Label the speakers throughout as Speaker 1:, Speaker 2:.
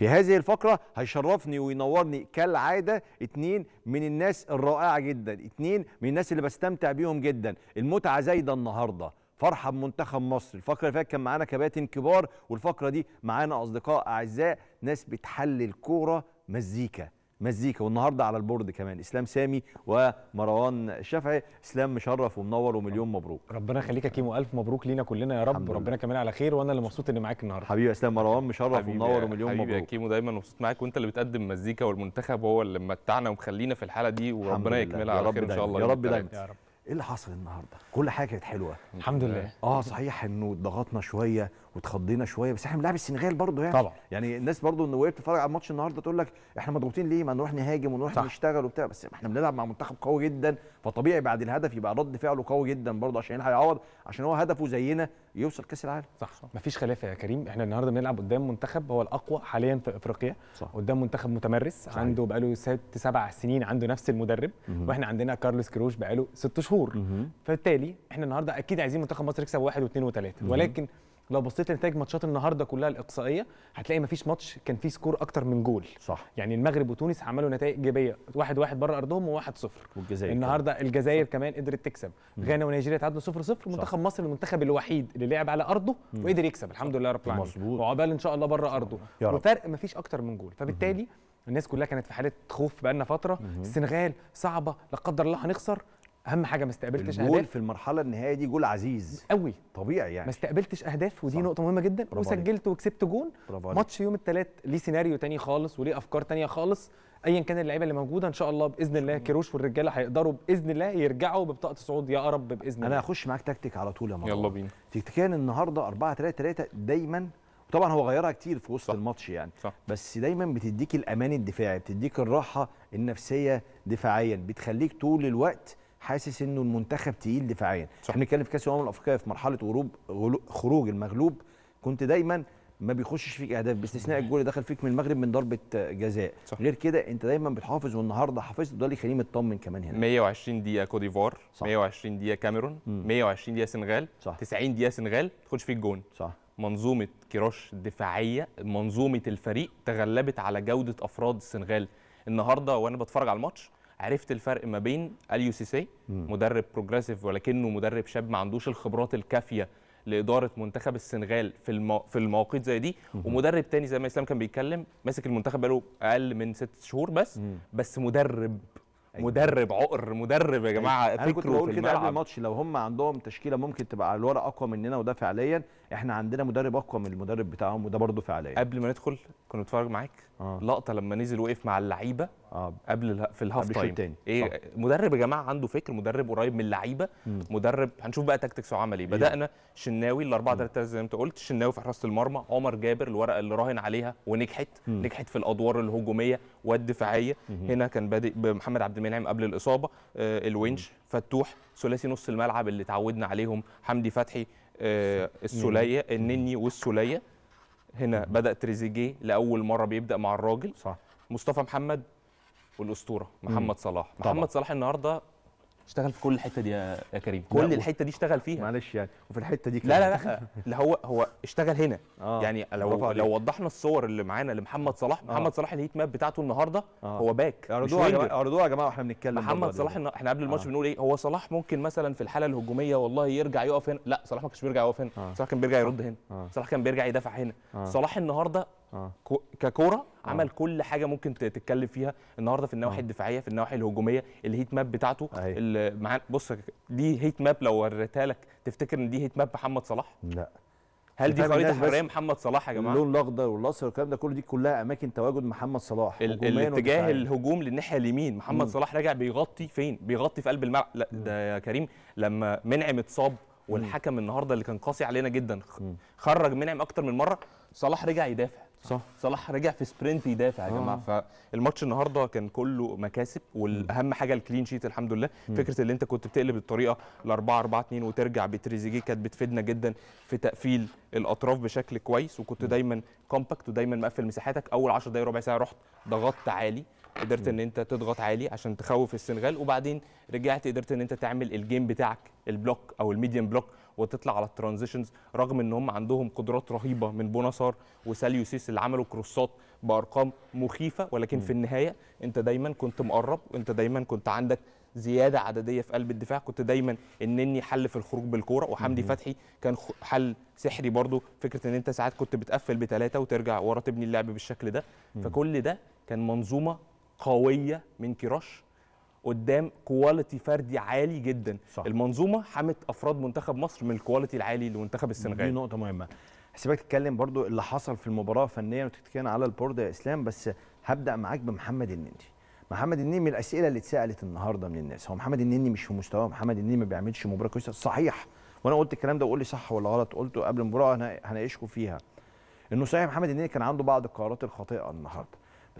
Speaker 1: في هذه الفقرة هيشرفني وينورني كالعادة اتنين من الناس الرائعة جدا اتنين من الناس اللي بستمتع بيهم جدا المتعة زايدة النهاردة فرحة بمنتخب مصر الفقرة اللي فاتت كان معانا كباتن كبار والفقرة دي معانا أصدقاء أعزاء ناس بتحلل كورة مزيكا مزيكا والنهارده على البورد كمان اسلام سامي ومروان الشافعي اسلام مشرف ومنور ومليون مبروك
Speaker 2: ربنا يخليك يا كيمو الف مبروك لينا كلنا يا رب وربنا كمان على خير وانا اللي مبسوط اني معاك النهارده حبيبي
Speaker 3: اسلام مروان مشرف ومنور ومليون مبروك حبيبي يا كيمو دايما مبسوط معاك وانت اللي بتقدم مزيكا والمنتخب هو اللي متعنا ومخلينا في الحاله دي وربنا يكملها على خير ان شاء الله يا رب دايما يا
Speaker 1: رب ايه اللي حصل النهارده كل حاجه كانت حلوه الحمد لله اه صحيح انه ضغطنا شويه واتخضينا شويه بس احنا بنلعب السنغال برضه يعني طبعا يعني الناس برضه ان وهي بتتفرج على الماتش النهارده تقول لك احنا مضغوطين ليه ما نروح نهاجم ونروح صح. نشتغل وبتاع بس احنا بنلعب مع منتخب قوي جدا فطبيعي بعد الهدف يبقى رد فعله قوي جدا برضه عشان يلحق يعوض عشان هو هدفه
Speaker 2: زينا يوصل كاس العالم صح, صح. مفيش خلاف يا كريم احنا النهارده بنلعب قدام منتخب هو الاقوى حاليا في افريقيا صح. قدام منتخب متمرس صحيح. عنده بقاله ست سبع سنين عنده نفس المدرب واحنا عندنا كارلوس كروش بقاله ست شهور الجمهور فبالتالي احنا النهارده اكيد عايزين منتخب مصر يكسب واحد واثنين وثلاثه ولكن لو بصيت لنتائج ماتشات النهارده كلها الاقصائيه هتلاقي مفيش ماتش كان فيه سكور اكتر من جول صح يعني المغرب وتونس عملوا نتائج ايجابيه 1-1 واحد واحد بره ارضهم و1-0 والجزائر النهارده كمان. الجزائر صح. كمان قدرت تكسب غانا ونيجيريا تعادلوا 0-0 منتخب مصر المنتخب الوحيد اللي لعب على ارضه مم. وقدر يكسب الحمد لله رب العالمين وعبال ان شاء الله بره ارضه وفرق مفيش اكتر من جول فبالتالي مم. الناس كلها كانت في حاله خوف بقالنا فتره السنغال صعبه لا قدر الله هنخسر اهم حاجه ما استقبلتش اهداف في المرحله النهائيه دي جول عزيز قوي طبيعي يعني ما استقبلتش اهداف ودي صح. نقطه مهمه جدا وسجلت وكسبت جون ماتش يوم الثلاث ليه سيناريو تاني خالص وليه افكار تانية خالص ايا كان اللعيبه اللي موجوده ان شاء الله باذن الله كيروش والرجاله هيقدروا باذن الله يرجعوا ببطاقه صعود يا رب باذن الله انا
Speaker 1: هخش معاك تكتيك على طول يا مروان يلا بينا تكتيكيا النهارده 4 3 3 دايما طبعا هو غيرها كتير في وسط صح. الماتش يعني صح. بس دايما بتديك الامان الدفاعي بتديك الراحه النفسيه دفاعيا بتخليك طول الوقت حاسس انه المنتخب تقيل دفاعيا صح. احنا بنتكلم في كاس الامم الافريقيه في مرحله غروب خروج المغلوب كنت دايما ما بيخشش فيك اهداف باستثناء الجول اللي دخل فيك من المغرب من ضربه جزاء صح. غير كده انت دايما بتحافظ والنهارده حافظت وده اللي يخليني مطمن كمان
Speaker 3: هنا 120 دقيقه كوت ديفوار 120 دقيقه كاميرون 120 دقيقه سنغال صح. 90 دقيقه سنغال ما تخش فيك جون صح منظومه كراش الدفاعيه منظومه الفريق تغلبت على جوده افراد السنغال النهارده وانا بتفرج على الماتش عرفت الفرق ما بين اليو سي سي مدرب بروجريسيف ولكنه مدرب شاب ما عندوش الخبرات الكافيه لاداره منتخب السنغال في المو... في المواقيت زي دي مم. ومدرب تاني زي ما اسلام كان بيتكلم ماسك المنتخب بقاله اقل من ست شهور بس مم. بس مدرب أيوة. مدرب عقر مدرب يا جماعه أيوة. انا كنت بقول كده قبل الماتش لو هم عندهم تشكيله ممكن تبقى على الورق اقوى مننا وده فعليا احنا عندنا مدرب اقوى من المدرب بتاعهم وده برضه فعليا قبل ما ندخل كنت بتفرج معاك آه. لقطه لما نزل وقف مع اللعيبه آه. قبل في الهاف تايم ايه صح. مدرب يا جماعه عنده فكر مدرب قريب من اللعيبه مدرب هنشوف بقى تكتكسه عمل ايه بدانا شناوي ال 4 3 زي ما انت قلت شناوي في حراسه المرمى عمر جابر الورقه اللي راهن عليها ونجحت م. نجحت في الادوار الهجوميه والدفاعيه هنا كان بادئ بمحمد عبد المنعم قبل الاصابه آه، الونش فتوح ثلاثي نص الملعب اللي تعودنا عليهم حمدي فتحي آه، السوليه النني والسوليه هنا بدا تريزيجيه لاول مره بيبدا مع الراجل صح مصطفى محمد والاسطوره محمد صلاح طبعا. محمد صلاح النهارده اشتغل في كل الحته دي يا كريم كل الحته دي اشتغل فيها معلش يعني وفي الحته دي كمان لا لا لا اللي هو هو اشتغل هنا آه. يعني لو لو وضحنا الصور اللي معانا لمحمد صلاح آه. محمد آه. صلاح الهيت ماب بتاعته النهارده آه. هو باك اردوها اردوها يا جماعه واحنا بنتكلم محمد صلاح ده. احنا قبل الماتش آه. بنقول ايه هو صلاح ممكن مثلا في الحاله الهجوميه والله يرجع يقف هنا لا صلاح ما كانش بيرجع يقف هنا آه. صلاح كان بيرجع يرد آه. هنا آه. صلاح كان بيرجع يدافع هنا آه. صلاح النهارده آه. ككوره آه. عمل كل حاجه ممكن تتكلم فيها النهارده في النواحي آه. الدفاعيه في النواحي الهجوميه الهيت ماب بتاعته آه. بص دي هيت ماب لو وريتها لك تفتكر ان دي هيت ماب محمد صلاح؟ لا هل دي خريطه إيه حراريه محمد صلاح يا جماعه؟ اللون
Speaker 1: الاخضر والاصفر والكلام ده كله دي كلها اماكن تواجد محمد صلاح الاتجاه الهجوم للناحيه اليمين محمد مم. صلاح
Speaker 3: راجع بيغطي فين؟ بيغطي في قلب الملعب لا ده يا كريم لما منعم اتصاب والحكم النهارده اللي كان قاسي علينا جدا خرج منعم اكتر من مره صلاح رجع يدافع صح صلاح رجع في سبرنت يدافع يا آه. جماعه آه. فالماتش النهارده كان كله مكاسب والاهم حاجه الكلين شيت الحمد لله فكره اللي انت كنت بتقلب الطريقه ل 4 4 2 وترجع بتريزيجيه كانت بتفيدنا جدا في تقفيل الاطراف بشكل كويس وكنت دايما كومباكت ودايما مقفل مساحاتك اول 10 دقايق ربع ساعه رحت ضغطت عالي قدرت ان انت تضغط عالي عشان تخوف السنغال وبعدين رجعت قدرت ان انت تعمل الجيم بتاعك البلوك او الميديم بلوك وتطلع على الترانزيشنز رغم ان هم عندهم قدرات رهيبه من بوناسار وساليوسيس اللي عملوا كروسات بارقام مخيفه ولكن م. في النهايه انت دايما كنت مقرب وانت دايما كنت عندك زياده عدديه في قلب الدفاع كنت دايما النني حل في الخروج بالكوره وحمدي فتحي كان حل سحري برضو فكره ان انت ساعات كنت بتقفل بثلاثه وترجع ورا تبني اللعب بالشكل ده فكل ده كان منظومه قويه من كراش قدام كواليتي فردي عالي جدا صح. المنظومه حمت افراد منتخب مصر من الكواليتي العالي لمنتخب السنغال دي نقطه مهمه هسيبك تتكلم برضو اللي حصل في المباراه فنيا وتتكلم على البورد
Speaker 1: يا اسلام بس هبدا معاك بمحمد النني محمد النني من الاسئله اللي اتسالت النهارده من الناس هو محمد النني مش في مستواه محمد النني ما بيعملش مباراه كويسه صحيح وانا قلت الكلام ده وقول لي صح ولا غلط قلته قبل المباراه هناقشكم فيها انه صحيح محمد النني كان عنده بعض القرارات الخاطئه النهارده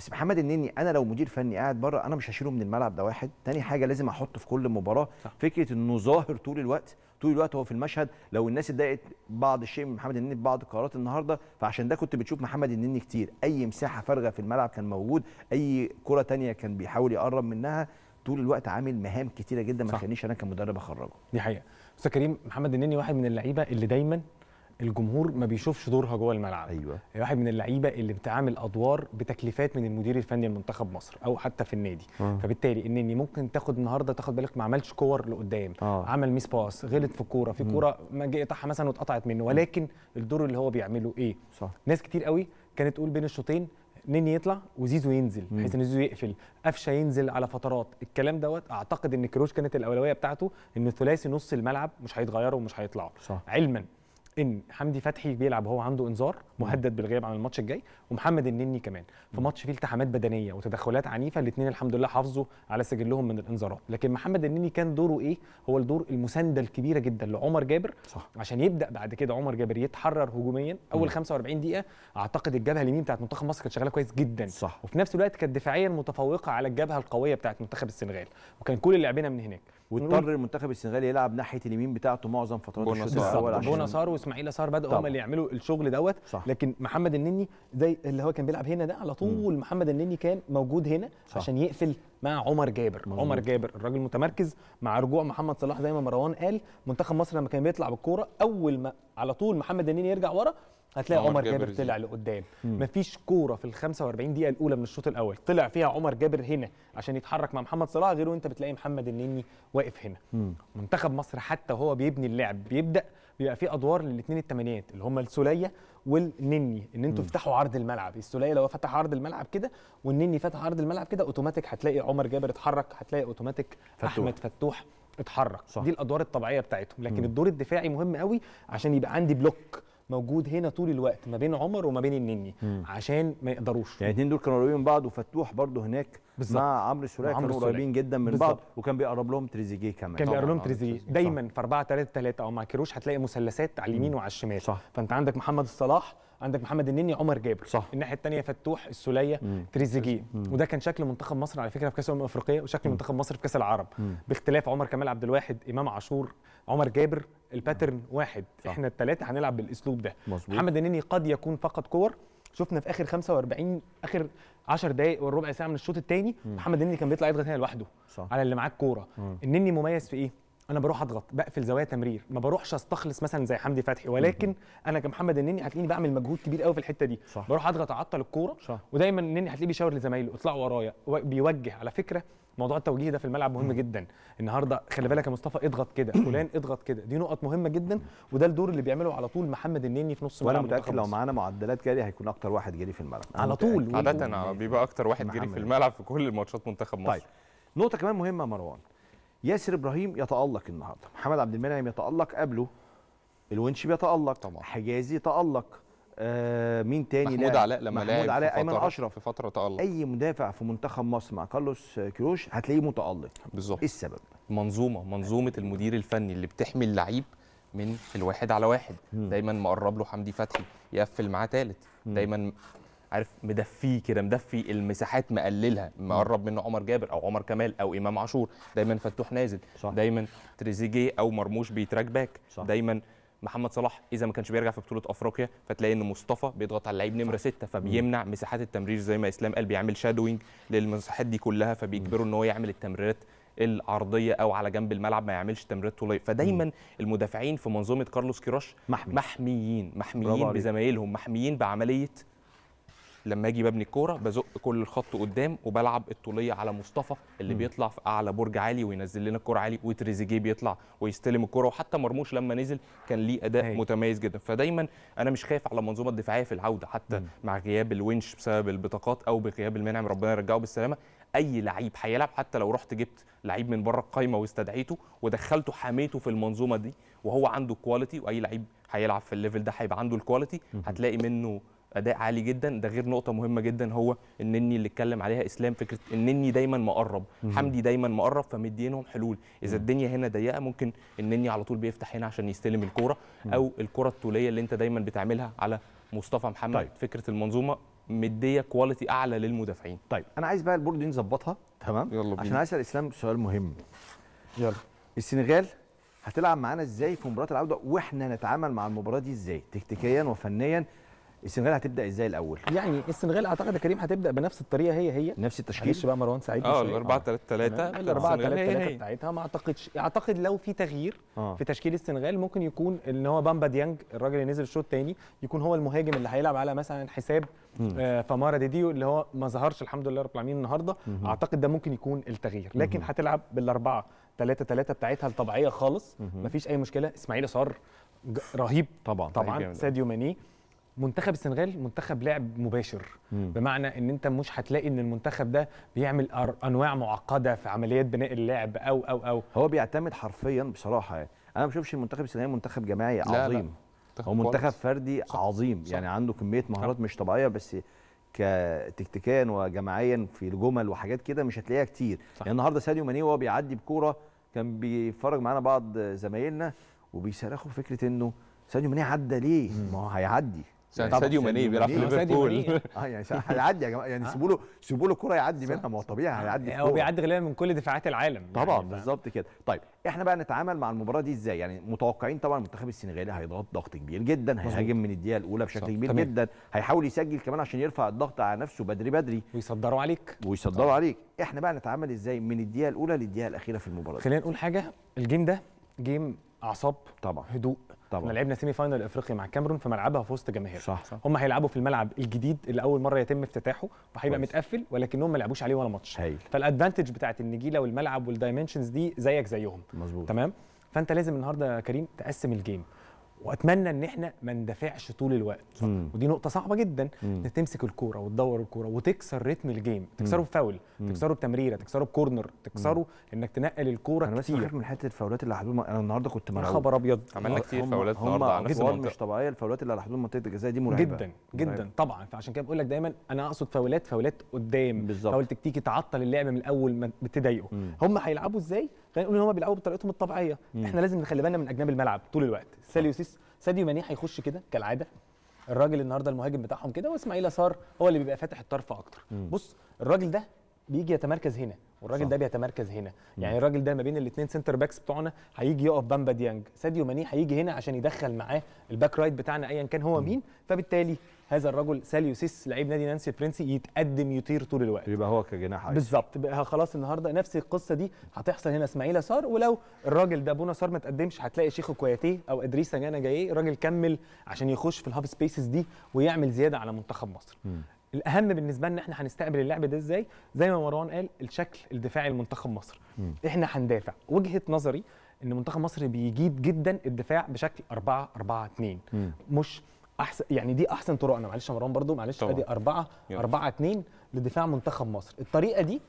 Speaker 1: بس محمد النني انا لو مدير فني قاعد بره انا مش هشيله من الملعب ده واحد تاني حاجه لازم احطه في كل مباراه صح. فكره انه ظاهر طول الوقت طول الوقت هو في المشهد لو الناس اتضايقت بعض الشيء من محمد النني بعض القرارات النهارده فعشان ده كنت بتشوف محمد النني كتير اي مساحه فارغه في الملعب كان موجود اي كره تانية كان بيحاول يقرب منها طول الوقت عامل
Speaker 2: مهام كتيره جدا ما تخلينيش انا كمدرب اخرجه دي حقيقه استاذ كريم محمد النني واحد من اللعيبه اللي دايما الجمهور ما بيشوفش دورها جوه الملعب ايوه هي واحد من اللعيبه اللي بتعامل ادوار بتكليفات من المدير الفني لمنتخب مصر او حتى في النادي آه. فبالتالي انني ممكن تاخد النهارده تاخد بالك ما عملش كور لقدام آه. عمل ميس باس غلط في الكوره في كوره ما جه قطعها مثلا واتقطعت منه ولكن الدور اللي هو بيعمله ايه صح. ناس كتير قوي كانت تقول بين الشوطين نني يطلع وزيزو ينزل بحيث ان زيزو يقفل قفشه ينزل على فترات الكلام دوت اعتقد ان كروش كانت الاولويه بتاعته ان ثلاثي نص الملعب مش هيتغيروا ومش هيطلعوا علما ان حمدي فتحي بيلعب وهو عنده انذار مهدد بالغياب عن الماتش الجاي ومحمد النني كمان في ماتش فيه التحامات بدنيه وتدخلات عنيفه الاثنين الحمد لله حافظوا على سجلهم من الانذارات لكن محمد النني كان دوره ايه هو الدور المسانده الكبيره جدا لعمر جابر صح. عشان يبدا بعد كده عمر جابر يتحرر هجوميا اول 45 دقيقه اعتقد الجبهه اليمين بتاعت منتخب مصر كانت شغاله كويس جدا صح. وفي نفس الوقت كانت دفاعيا متفوقه على الجبهه القويه بتاعت منتخب السنغال وكان كل اللي من هناك واضطر المنتخب السنغالي يلعب ناحيه اليمين بتاعته معظم فترات الشوط الاول عشان بونا صار واسماعيل صار بداوا هم اللي يعملوا الشغل دوت لكن محمد النني زي اللي هو كان بيلعب هنا ده على طول مم. محمد النني كان موجود هنا صح. عشان يقفل مع عمر جابر مم. عمر جابر الراجل متمركز مع رجوع محمد صلاح زي ما مروان قال منتخب مصر لما كان بيطلع بالكوره اول ما على طول محمد النني يرجع ورا هتلاقي عمر جابر, جابر طلع لقدام مفيش كوره في ال 45 دقيقه الاولى من الشوط الاول طلع فيها عمر جابر هنا عشان يتحرك مع محمد صلاح غير وانت بتلاقي محمد النني واقف هنا مم. منتخب مصر حتى وهو بيبني اللعب بيبدا بيبقى في ادوار للاثنين الثمانيات اللي هم السوليه والنني ان انتوا تفتحوا عرض الملعب السوليه لو فتح عرض الملعب كده والنني فتح عرض الملعب كده اوتوماتيك هتلاقي عمر جابر اتحرك هتلاقي اوتوماتيك فتوح. احمد فتوح اتحرك صح. دي الادوار الطبيعيه بتاعتهم لكن مم. الدور الدفاعي مهم قوي عشان يبقى عندي بلوك موجود هنا طول الوقت ما بين عمر وما بين النني مم. عشان ما يقدروش يعني الاثنين دول كانوا قريبين من بعض وفتوح برضه هناك بالزبط. مع عمرو السوليه كانوا قريبين جدا من بالزبط. بعض وكان بيقرب لهم تريزيجيه كمان كان بيقرب لهم تريزيجيه دايما في 4 3 3 او مع كيروش هتلاقي مثلثات على اليمين وعلى الشمال صح. فانت عندك محمد الصلاح عندك محمد النني عمر جابر صح. الناحيه الثانيه فتوح السوليه تريزيجيه وده كان شكل منتخب مصر على فكره في كاس الامم الافريقيه وشكل مم. منتخب مصر في كاس العرب مم. باختلاف عمر كمال عبد الواحد امام عاشور عمر جابر الباترن واحد صح. احنا الثلاثه هنلعب بالاسلوب ده مظبوط محمد النني قد يكون فقد كور شفنا في اخر 45 اخر 10 دقائق والربع ساعه من الشوط الثاني محمد النني كان بيطلع يضغط هنا لوحده صح. على اللي معاه الكوره النني مميز في ايه انا بروح اضغط بقفل زوايا تمرير ما بروحش استخلص مثلا زي حمدي فتحي ولكن مم. انا كمحمد النني هتلاقيني بعمل مجهود كبير قوي في الحته دي صح. بروح اضغط اعطل الكوره ودايما النني هتلاقيه بيشاور لزمايله اطلعوا ورايا بيوجه على فكره موضوع التوجيه ده في الملعب مهم جدا النهارده خلي بالك يا مصطفى اضغط كده فلان اضغط كده دي نقط مهمه جدا وده الدور اللي بيعمله على طول محمد النني في نص الملعب وانا متاكد لو معانا
Speaker 3: معدلات جري هيكون اكتر واحد جري في الملعب على طول عاده بيبقى اكتر واحد جري في الملعب في كل الماتشات منتخب مصر طيب
Speaker 2: نقطه كمان مهمه مروان
Speaker 1: ياسر ابراهيم يتالق النهارده محمد عبد المنعم يتالق قبله الونش بيتالق طبعا حجازي يتالق آه مين تاني محمود علاء لما محمود لعب علاء ايمن اشرف
Speaker 3: في فتره تالق
Speaker 1: اي مدافع في منتخب مصر مع كارلوس كيروش هتلاقيه متالق
Speaker 3: بالظبط ايه السبب منظومه منظومه المدير الفني اللي بتحمي اللعيب من الواحد على واحد م. دايما مقرب له حمدي فتحي يقفل معاه ثالث دايما عارف مدفيه كده مدفي المساحات مقللها مقرب منه عمر جابر او عمر كمال او امام عاشور دايما فتوح نازل صح. دايما تريزيجيه او مرموش بيتراك باك صح. دايما محمد صلاح اذا ما كانش بيرجع في بطوله افريقيا فتلاقي ان مصطفى بيضغط على اللعيب نمره 6 فبيمنع مساحات التمرير زي ما اسلام قال بيعمل شادوينج للمساحات دي كلها فبيجبره ان هو يعمل التمريرات العرضيه او على جنب الملعب ما يعملش تمريرات طوليه فدايما المدافعين في منظومه كارلوس كيراش محمي. محميين محميين بزمايلهم محميين بعمليه لما اجي ببني الكوره بزق كل الخط قدام وبلعب الطوليه على مصطفى اللي م. بيطلع في اعلى برج عالي وينزل لنا الكوره عالي وتريزيجيه بيطلع ويستلم الكوره وحتى مرموش لما نزل كان ليه اداء هي. متميز جدا فدايما انا مش خايف على المنظومه الدفاعيه في العوده حتى م. مع غياب الونش بسبب البطاقات او بغياب المنعم ربنا يرجعه بالسلامه اي لعيب هيلعب حتى لو رحت جبت لعيب من بره القايمه واستدعيته ودخلته حميته في المنظومه دي وهو عنده كواليتي واي لعيب هيلعب في الليفل ده هيبقى عنده الكواليتي هتلاقي منه اداء عالي جدا ده غير نقطه مهمه جدا هو النني اللي اتكلم عليها اسلام فكره النني دايما مقرب حمدي دايما مقرب فمدينهم حلول اذا الدنيا هنا ضيقه ممكن النني على طول بيفتح هنا عشان يستلم الكوره او الكره الطوليه اللي انت دايما بتعملها على مصطفى محمد طيب. فكره المنظومه مديه كواليتي اعلى للمدافعين طيب انا عايز بقى البورد دي نظبطها تمام يلا بينا. عشان عايز اسال اسلام سؤال مهم
Speaker 1: يلا السنغال هتلعب معانا ازاي في مباراه العوده واحنا نتعامل مع المباراه دي ازاي تكتيكيا وفنيا السنغال هتبدا ازاي الاول يعني السنغال اعتقد كريم
Speaker 2: هتبدا بنفس الطريقه هي هي نفس التشكيل معلش بقى مروان سعيد اه ال 4 3 3 ال 4 3 3 بتاعتها ما اعتقدش اعتقد لو في تغيير آه. في تشكيل السنغال ممكن يكون ان هو بامبا ديانج الراجل اللي نزل الشوط الثاني يكون هو المهاجم اللي هيلعب على مثلا حساب آه فمارا ديديو اللي هو ما ظهرش الحمد لله رب العالمين النهارده مم. اعتقد ده ممكن يكون التغيير لكن هتلعب بالاربعه 3 3 بتاعتها الطبيعيه خالص مفيش اي مشكله اسماعيل صار رهيب طبعا طبعا طيب، ساديو ماني منتخب السنغال منتخب لعب مباشر مم. بمعنى ان انت مش هتلاقي ان المنتخب ده بيعمل انواع معقده في عمليات بناء اللعب او او او هو بيعتمد حرفيا بصراحه يعني انا ما بشوفش المنتخب السنغالي منتخب جماعي لا عظيم
Speaker 1: لا. هو منتخب كواليس. فردي صح. عظيم صح. يعني عنده كميه مهارات صح. مش طبيعيه بس كتكتيكيا وجماعيا في الجمل وحاجات كده مش هتلاقيها كتير صح. يعني النهارده ساديو ماني وهو بيعدي بكوره كان بيتفرج معانا بعض زمايلنا وبيصرخوا فكره انه ساديو ماني عدى ليه؟ ما هو هيعدي يعني ساديو ماني بيلعب في ليفربول اه يعني هيعدي يا جماعه يعني آه. سيبوا له سيبوا له الكوره يعدي منها ما هو طبيعي هيعدي آه، هو بيعدي
Speaker 2: غالبا من كل دفاعات العالم يعني، طبعا يعني
Speaker 1: بالظبط كده طيب احنا بقى نتعامل مع المباراه دي ازاي يعني متوقعين طبعا المنتخب السنغالي هيضغط ضغط كبير جدا هيهاجم من الدقيقه الاولى بشكل صح. كبير جدا هيحاول يسجل كمان عشان يرفع الضغط على نفسه بدري بدري ويصدروا عليك ويصدروا طيب. عليك احنا بقى نتعامل ازاي من الدقيقه الاولى للدقيقه الاخيره في
Speaker 2: المباراه خلينا نقول حاجه الجيم ده جيم اعصاب طبعا هدوء طبعا احنا لعبنا سيمي فاينل افريقيا مع الكاميرون في ملعبها في وسط جماهير صح. صح. هم هيلعبوا في الملعب الجديد اللي اول مره يتم افتتاحه وهيبقى متقفل ولكنهم ما لعبوش عليه ولا ماتش فالادفانتج بتاعت النجيله والملعب والدايمنشنز دي زيك زيهم مظبوط تمام فانت لازم النهارده يا كريم تقسم الجيم واتمنى ان احنا ما ندافعش طول الوقت صح. ودي نقطه صعبه جدا انك تمسك الكوره وتدور الكوره وتكسر رتم الجيم تكسره بفاول تكسره بتمريره تكسره بكورنر تكسره انك تنقل الكوره انا بس فاكر من حته الفاولات اللي حدود انا النهارده كنت مرعوب خبر ابيض عملنا كتير فاولات النهارده على مش طبيعيه الفاولات اللي على حدود منطقه الجزاء دي مرعبه جدا جدا مرعبة. طبعا فعشان كده بقول لك دايما انا اقصد فاولات فاولات قدام بالظبط فاول تكتيكي تعطل اللعب من الاول ما بتضايقه هم هيلعبوا ازاي خلينا نقول ان هم بيلعبوا بطريقتهم الطبيعيه احنا لازم نخلي بالنا من اجناب الملعب طول الوقت ساليو ساديو ماني هيخش كده كالعاده الراجل النهارده المهاجم بتاعهم كده واسماعيل صار هو اللي بيبقى فاتح الطرف اكتر مم. بص الراجل ده بيجي يتمركز هنا والراجل ده بيتمركز هنا مم. يعني الراجل ده ما بين الاثنين سنتر باكس بتوعنا هيجي يقف بامبا ديانج ساديو ماني هيجي هنا عشان يدخل معاه الباك رايت بتاعنا ايا كان هو مين فبالتالي هذا الرجل ساليوسيس لعيب نادي نانسي فرنسي يتقدم يطير طول الوقت يبقى هو كجناح عايز بالظبط بقى خلاص النهارده نفس القصه دي هتحصل هنا اسماعيل صار ولو الراجل ده بونا صار ما تقدمش هتلاقي شيخو كوياتيه او ادريس انا جاي راجل كمل عشان يخش في الهاف سبيسز دي ويعمل زياده على منتخب مصر م. الاهم بالنسبه لنا احنا هنستقبل اللعب ده ازاي زي ما مروان قال الشكل الدفاعي لمنتخب مصر م. احنا هندافع وجهه نظري ان منتخب مصر بيجيد جدا الدفاع بشكل 4 4 2 م. مش احسن يعني دي احسن طرقنا معلش يا مروان برضو معلش ادي 4 4 2 لدفاع منتخب مصر الطريقه دي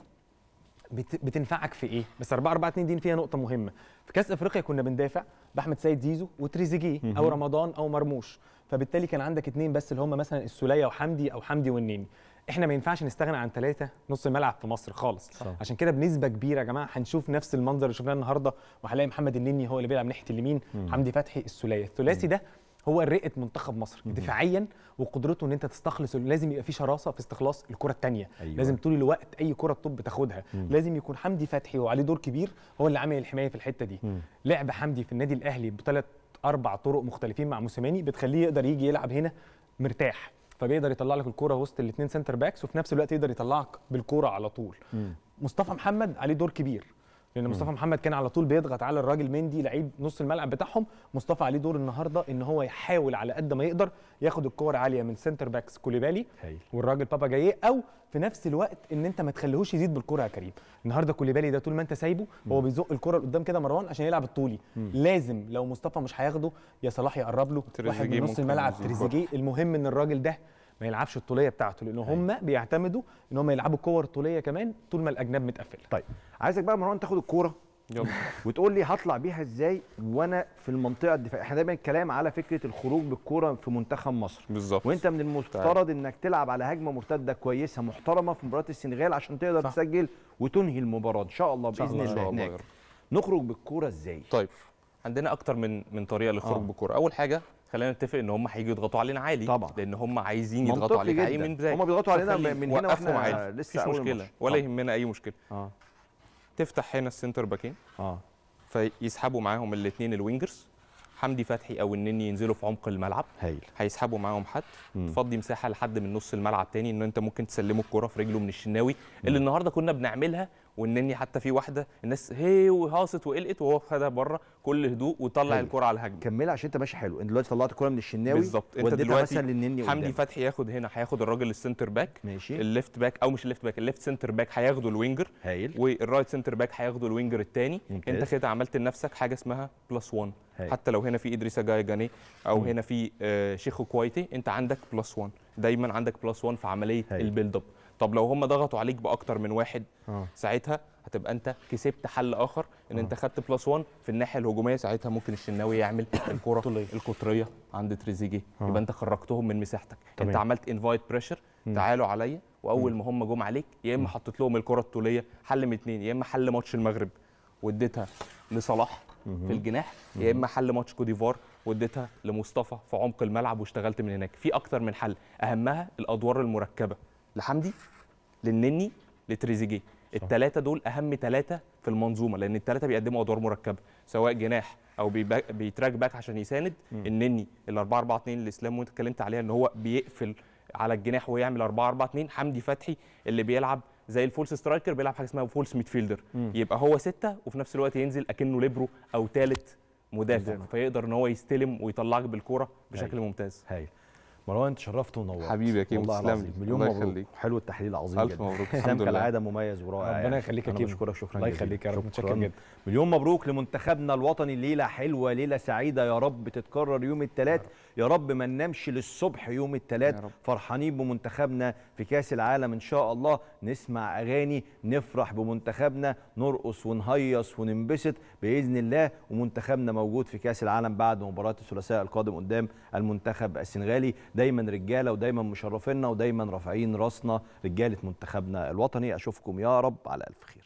Speaker 2: بت... بتنفعك في ايه بس 4 4 2 دي فيها نقطه مهمه في كاس افريقيا كنا بندافع باحمد سيد زيزو وتريزيجيه او رمضان او مرموش فبالتالي كان عندك اثنين بس اللي هم مثلا السوليه وحمدي او حمدي والنني احنا ما ينفعش نستغنى عن ثلاثه نص الملعب في مصر خالص صح. عشان كده بنسبه كبيره يا جماعه هنشوف نفس المنظر اللي شفناه النهارده وهنلاقي محمد النني هو اللي بيلعب ناحيه اليمين حمدي فتحي السوليه الثلاثي ده هو رئه منتخب مصر دفاعيا وقدرته ان انت تستخلص لازم يبقى في شراسه في استخلاص الكره الثانيه أيوة. لازم طول الوقت اي كره الطب بتاخدها مم. لازم يكون حمدي فتحي وعليه دور كبير هو اللي عامل الحمايه في الحته دي مم. لعب حمدي في النادي الاهلي بثلاث اربع طرق مختلفين مع موسيماني بتخليه يقدر يجي يلعب هنا مرتاح فبيقدر يطلع لك الكوره وسط الاثنين سنتر باكس وفي نفس الوقت يقدر يطلعك بالكوره على طول مم. مصطفى محمد عليه دور كبير لان مصطفى محمد كان على طول بيضغط على الراجل مندي لعيب نص الملعب بتاعهم مصطفى عليه دور النهارده ان هو يحاول على قد ما يقدر ياخد الكور عاليه من سنتر باكس كوليبالي والراجل بابا جاي او في نفس الوقت ان انت ما تخليهوش يزيد بالكره يا كريم النهارده كوليبالي ده طول ما انت سايبه هو بيزق الكره لقدام كده مروان عشان يلعب الطولي مم. لازم لو مصطفى مش هياخده يا صلاح يقرب له واحد من نص الملعب تريزيجيه المهم ان الراجل ده ما يلعبش الطوليه بتاعته لان أيوه. هم بيعتمدوا ان هم يلعبوا كور طوليه كمان طول ما الاجناب متقفله طيب عايزك بقى مروان تاخد الكوره
Speaker 1: يلا وتقول لي هطلع بيها ازاي وانا في المنطقه الدفاعيه احنا دايما الكلام على فكره الخروج بالكوره في منتخب مصر بالظبط وانت من المفترض طيب. انك تلعب على هجمه مرتده كويسه محترمه في مباراه السنغال عشان تقدر صح. تسجل وتنهي المباراه ان شاء الله باذن الله, الله هناك
Speaker 3: نخرج بالكوره ازاي طيب عندنا اكتر من من طريقه للخروج آه. بالكوره اول حاجه خلينا نتفق ان هم هيجوا يضغطوا علينا عالي طبعا لان هم عايزين يضغطوا عليك عالي من بدايه هم بيضغطوا علينا من هنا واحنا عالي. لسه في مشكله ولا يهمنا اي مشكله اه تفتح هنا السنتر باكين اه فيسحبوا معاهم الاثنين الوينجرز حمدي فتحي او النني ينزلوا في عمق الملعب هايل هيسحبوا معاهم حد مم. تفضي مساحه لحد من نص الملعب تاني ان انت ممكن تسلمه الكره في رجله من الشناوي اللي النهارده كنا بنعملها والنني حتى في واحده الناس هي وهاصت وقلقت وهو خدها بره كل هدوء وطلع الكره على الهجمه كملها عشان انت ماشي حلو انت دلوقتي طلعت
Speaker 1: الكره من الشناوي بالظبط انت دلوقتي مثلا للنني حمدي
Speaker 3: فتحي ياخد هنا هياخد الراجل السنتر باك ماشي الليفت باك او مش الليفت باك الليفت سنتر باك هياخده الوينجر هايل والرايت سنتر باك هياخده الوينجر الثاني انت كده عملت لنفسك حاجه اسمها بلس 1 حتى لو هنا في ادريسا جاي جاني او م. هنا في آه شيخو كويتي انت عندك بلس 1 دايما عندك بلس 1 في عمليه البيلد اب طب لو هم ضغطوا عليك باكتر من واحد آه. ساعتها هتبقى انت كسبت حل اخر ان آه. انت خدت بلس 1 في الناحيه الهجوميه ساعتها ممكن الشناوي يعمل الكره القطريه عند تريزيجيه آه. يبقى انت خرجتهم من مساحتك طبعًا. انت عملت انفايت بريشر تعالوا عليا واول ما هم جم عليك يا اما حطيت لهم الكره الطوليه حل من اثنين يا اما حل ماتش المغرب واديتها لصلاح في الجناح يا اما حل ماتش كوديفار واديتها لمصطفى في عمق الملعب واشتغلت من هناك في اكتر من حل اهمها الادوار المركبه لحمدي للنني لتريزيجيه الثلاثه دول اهم ثلاثه في المنظومه لان الثلاثه بيقدموا ادوار مركبه سواء جناح او بيتراك باك عشان يساند م. النني ال 4 4 2 اللي اسلام وانت اتكلمت عليها ان هو بيقفل على الجناح ويعمل 4 4 2 حمدي فتحي اللي بيلعب زي الفولس سترايكر بيلعب حاجه اسمها فولس ميدفيلدر يبقى هو سته وفي نفس الوقت ينزل اكنه ليبرو او ثالث مدافع فيقدر ان هو يستلم ويطلعك بالكوره بشكل هاي. ممتاز هايل
Speaker 1: مروان تشرفت ونورت حبيبي يا كيمو تسلم مليون الله يخليك حلو التحليل العظيم الف جدا. مبروك الحمد لله كالعاده مميز ورائع ربنا يخليك يا كيمو بشكرك شكرا الله يخليك يا رب متشكر جدا مليون مبروك لمنتخبنا الوطني ليله حلوه ليله سعيده يا رب تتكرر يوم الثلاث يا رب ما ننامش للصبح يوم الثلاث فرحانين بمنتخبنا في كاس العالم ان شاء الله نسمع اغاني نفرح بمنتخبنا نرقص ونهيص وننبسط باذن الله ومنتخبنا موجود في كاس العالم بعد مباراه الثلاثاء القادم قدام المنتخب السنغالي دايما رجاله ودايما مشرفينا ودايما رافعين راسنا رجاله منتخبنا الوطني اشوفكم يا رب على الف خير